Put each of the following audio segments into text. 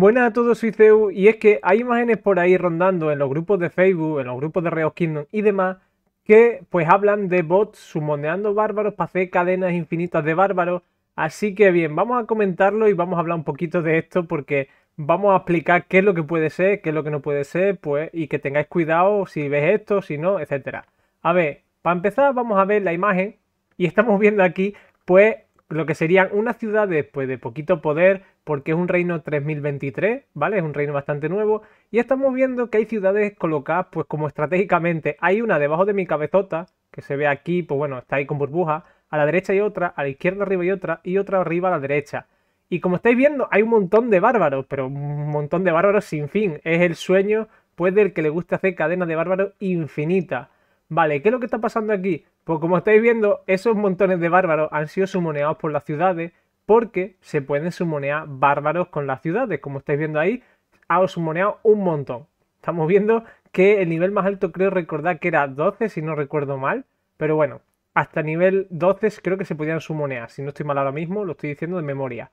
Buenas a todos, soy Ceu y es que hay imágenes por ahí rondando en los grupos de Facebook, en los grupos de Reos Kingdom y demás que pues hablan de bots sumoneando bárbaros para hacer cadenas infinitas de bárbaros. Así que bien, vamos a comentarlo y vamos a hablar un poquito de esto porque vamos a explicar qué es lo que puede ser, qué es lo que no puede ser, pues y que tengáis cuidado si ves esto, si no, etcétera. A ver, para empezar vamos a ver la imagen y estamos viendo aquí pues lo que serían unas ciudades pues, de poquito poder, porque es un reino 3023, ¿vale? Es un reino bastante nuevo. Y estamos viendo que hay ciudades colocadas pues como estratégicamente. Hay una debajo de mi cabezota, que se ve aquí, pues bueno, está ahí con burbuja. A la derecha hay otra, a la izquierda arriba hay otra y otra arriba a la derecha. Y como estáis viendo, hay un montón de bárbaros, pero un montón de bárbaros sin fin. Es el sueño, pues, del que le gusta hacer cadenas de bárbaros infinitas. Vale, ¿qué es lo que está pasando aquí? Pues como estáis viendo, esos montones de bárbaros han sido sumoneados por las ciudades porque se pueden sumonear bárbaros con las ciudades. Como estáis viendo ahí, ha sumoneado un montón. Estamos viendo que el nivel más alto creo recordar que era 12, si no recuerdo mal. Pero bueno, hasta nivel 12 creo que se podían sumonear. Si no estoy mal ahora mismo, lo estoy diciendo de memoria.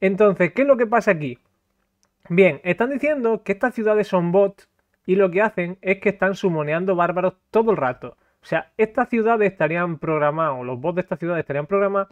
Entonces, ¿qué es lo que pasa aquí? Bien, están diciendo que estas ciudades son bots y lo que hacen es que están sumoneando bárbaros todo el rato. O sea, estas ciudades estarían programadas, o los bots de estas ciudades estarían programados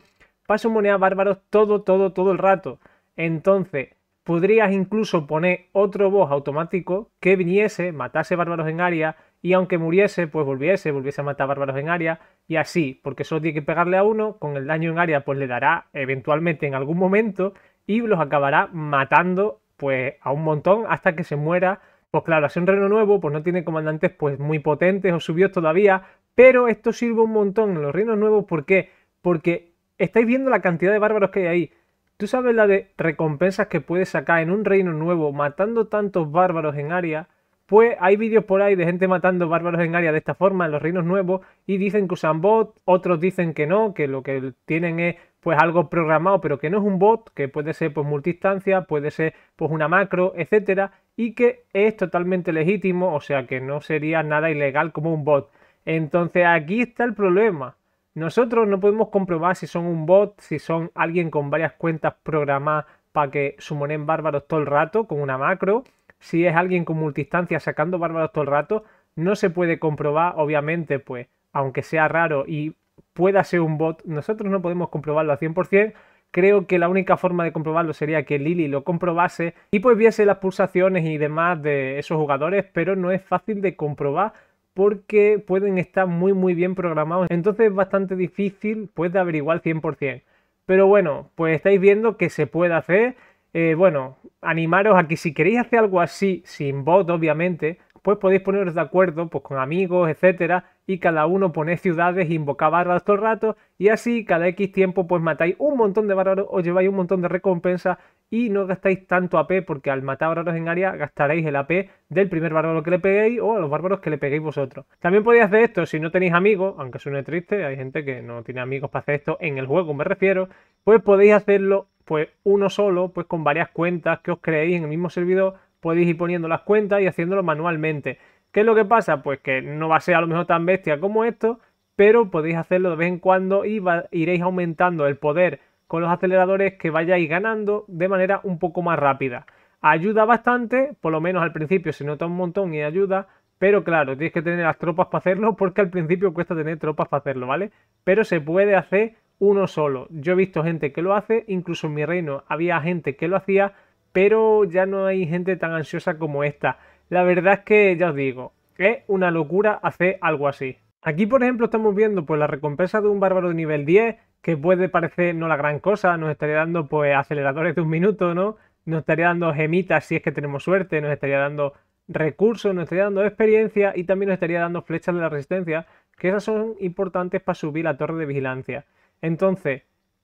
para moneda bárbaros todo, todo, todo el rato. Entonces, podrías incluso poner otro boss automático que viniese, matase bárbaros en área, y aunque muriese, pues volviese, volviese a matar bárbaros en área, y así, porque solo tiene que pegarle a uno, con el daño en área, pues le dará eventualmente en algún momento, y los acabará matando, pues, a un montón hasta que se muera pues claro, así un reino nuevo, pues no tiene comandantes pues muy potentes o subidos todavía, pero esto sirve un montón en los reinos nuevos, ¿por qué? Porque estáis viendo la cantidad de bárbaros que hay ahí. ¿Tú sabes la de recompensas que puedes sacar en un reino nuevo matando tantos bárbaros en área? Pues hay vídeos por ahí de gente matando bárbaros en área de esta forma en los reinos nuevos y dicen que usan bot, otros dicen que no, que lo que tienen es pues algo programado pero que no es un bot, que puede ser pues multistancia, puede ser pues una macro, etcétera y que es totalmente legítimo, o sea que no sería nada ilegal como un bot. Entonces aquí está el problema. Nosotros no podemos comprobar si son un bot, si son alguien con varias cuentas programadas para que sumonen bárbaros todo el rato con una macro, si es alguien con multistancia sacando bárbaros todo el rato, no se puede comprobar, obviamente, pues, aunque sea raro y pueda ser un bot, nosotros no podemos comprobarlo al 100%, creo que la única forma de comprobarlo sería que Lili lo comprobase y pues viese las pulsaciones y demás de esos jugadores, pero no es fácil de comprobar porque pueden estar muy muy bien programados, entonces es bastante difícil pues de averiguar 100%. Pero bueno, pues estáis viendo que se puede hacer. Eh, bueno, animaros a que si queréis hacer algo así, sin bot obviamente, pues podéis poneros de acuerdo pues, con amigos, etcétera, y cada uno pone ciudades, invoca bárbaros todo el rato y así cada X tiempo pues matáis un montón de bárbaros, os lleváis un montón de recompensa y no gastáis tanto AP porque al matar bárbaros en área gastaréis el AP del primer bárbaro que le peguéis o a los bárbaros que le peguéis vosotros. También podéis hacer esto si no tenéis amigos, aunque suene triste, hay gente que no tiene amigos para hacer esto en el juego me refiero, pues podéis hacerlo pues uno solo, pues con varias cuentas que os creéis en el mismo servidor, podéis ir poniendo las cuentas y haciéndolo manualmente. ¿Qué es lo que pasa? Pues que no va a ser a lo mejor tan bestia como esto, pero podéis hacerlo de vez en cuando y iréis aumentando el poder con los aceleradores que vayáis ganando de manera un poco más rápida. Ayuda bastante, por lo menos al principio se nota un montón y ayuda, pero claro, tienes que tener las tropas para hacerlo porque al principio cuesta tener tropas para hacerlo, ¿vale? Pero se puede hacer uno solo. Yo he visto gente que lo hace, incluso en mi reino había gente que lo hacía, pero ya no hay gente tan ansiosa como esta. La verdad es que, ya os digo, es una locura hacer algo así. Aquí, por ejemplo, estamos viendo pues, la recompensa de un bárbaro de nivel 10, que puede parecer no la gran cosa, nos estaría dando pues aceleradores de un minuto, ¿no? Nos estaría dando gemitas si es que tenemos suerte, nos estaría dando recursos, nos estaría dando experiencia y también nos estaría dando flechas de la resistencia, que esas son importantes para subir la torre de vigilancia. Entonces,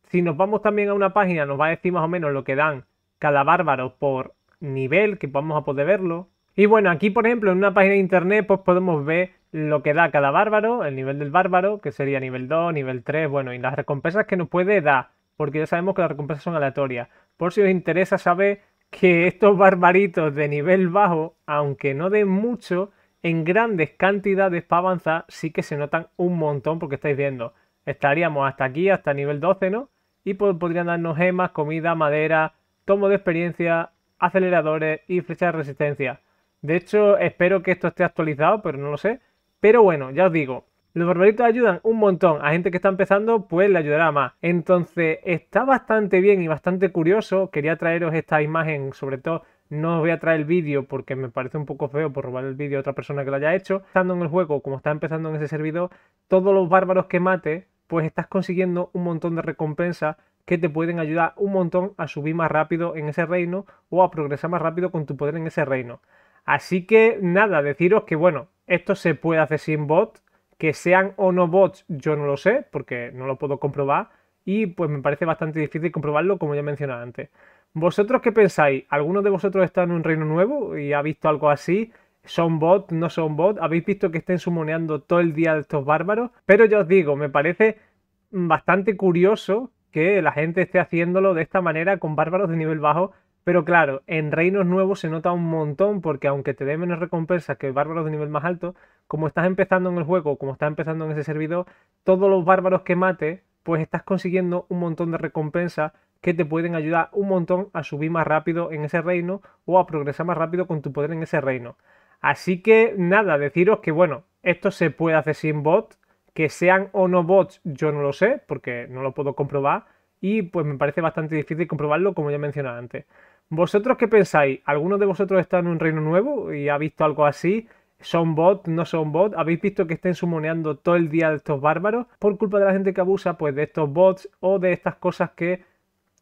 si nos vamos también a una página, nos va a decir más o menos lo que dan cada bárbaro por nivel, que vamos a poder verlo. Y bueno, aquí por ejemplo en una página de internet pues podemos ver lo que da cada bárbaro, el nivel del bárbaro, que sería nivel 2, nivel 3, bueno, y las recompensas que nos puede dar, porque ya sabemos que las recompensas son aleatorias. Por si os interesa saber que estos barbaritos de nivel bajo, aunque no den mucho, en grandes cantidades para avanzar sí que se notan un montón porque estáis viendo. Estaríamos hasta aquí, hasta nivel 12, ¿no? Y podrían darnos gemas, comida, madera, tomo de experiencia, aceleradores y flechas de resistencia. De hecho, espero que esto esté actualizado, pero no lo sé. Pero bueno, ya os digo, los barbaritos ayudan un montón. A gente que está empezando, pues le ayudará más. Entonces, está bastante bien y bastante curioso. Quería traeros esta imagen, sobre todo. No os voy a traer el vídeo porque me parece un poco feo por robar el vídeo a otra persona que lo haya hecho. Estando en el juego, como está empezando en ese servidor, todos los bárbaros que mate, pues estás consiguiendo un montón de recompensas que te pueden ayudar un montón a subir más rápido en ese reino o a progresar más rápido con tu poder en ese reino. Así que nada, deciros que bueno, esto se puede hacer sin bots, que sean o no bots yo no lo sé, porque no lo puedo comprobar y pues me parece bastante difícil comprobarlo como ya mencionaba antes. ¿Vosotros qué pensáis? ¿Alguno de vosotros está en un reino nuevo y ha visto algo así? ¿Son bots? ¿No son bots? ¿Habéis visto que estén sumoneando todo el día de estos bárbaros? Pero ya os digo, me parece bastante curioso que la gente esté haciéndolo de esta manera con bárbaros de nivel bajo pero claro, en reinos nuevos se nota un montón porque aunque te dé menos recompensas que bárbaros de nivel más alto, como estás empezando en el juego, como estás empezando en ese servidor, todos los bárbaros que mate, pues estás consiguiendo un montón de recompensas que te pueden ayudar un montón a subir más rápido en ese reino o a progresar más rápido con tu poder en ese reino. Así que nada, deciros que bueno, esto se puede hacer sin bots, que sean o no bots yo no lo sé porque no lo puedo comprobar y pues me parece bastante difícil comprobarlo como ya mencionaba antes. ¿Vosotros qué pensáis? ¿Alguno de vosotros está en un reino nuevo y ha visto algo así? ¿Son bots? ¿No son bots? ¿Habéis visto que estén sumoneando todo el día de estos bárbaros? Por culpa de la gente que abusa pues, de estos bots o de estas cosas que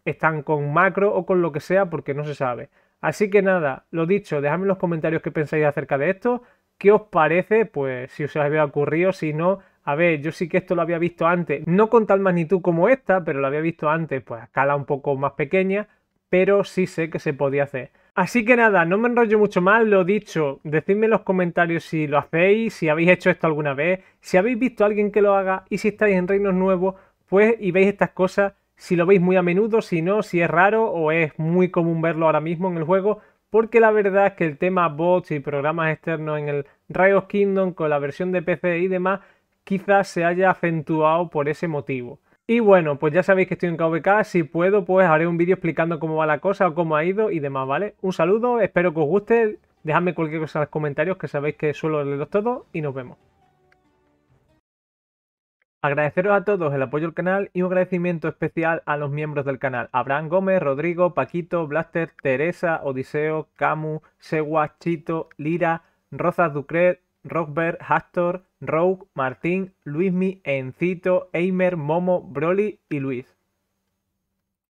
están con macro o con lo que sea porque no se sabe. Así que nada, lo dicho, dejadme en los comentarios qué pensáis acerca de esto. ¿Qué os parece? Pues si os había ocurrido, si no, a ver, yo sí que esto lo había visto antes, no con tal magnitud como esta, pero lo había visto antes, pues a escala un poco más pequeña pero sí sé que se podía hacer. Así que nada, no me enrollo mucho más, lo dicho, decidme en los comentarios si lo hacéis, si habéis hecho esto alguna vez, si habéis visto a alguien que lo haga y si estáis en reinos nuevos, pues y veis estas cosas, si lo veis muy a menudo, si no, si es raro o es muy común verlo ahora mismo en el juego, porque la verdad es que el tema bots y programas externos en el Riot Kingdom con la versión de PC y demás, quizás se haya acentuado por ese motivo. Y bueno, pues ya sabéis que estoy en KVK, si puedo pues haré un vídeo explicando cómo va la cosa o cómo ha ido y demás, ¿vale? Un saludo, espero que os guste, dejadme cualquier cosa en los comentarios que sabéis que suelo leerlos todos y nos vemos. Agradeceros a todos el apoyo al canal y un agradecimiento especial a los miembros del canal. Abraham Gómez, Rodrigo, Paquito, Blaster, Teresa, Odiseo, Camus, Segua, Chito, Lira, Rosas Ducret, Rockbert, Hactor, Rogue, Martín, Luismi, Encito, Eimer, Momo, Broly y Luis.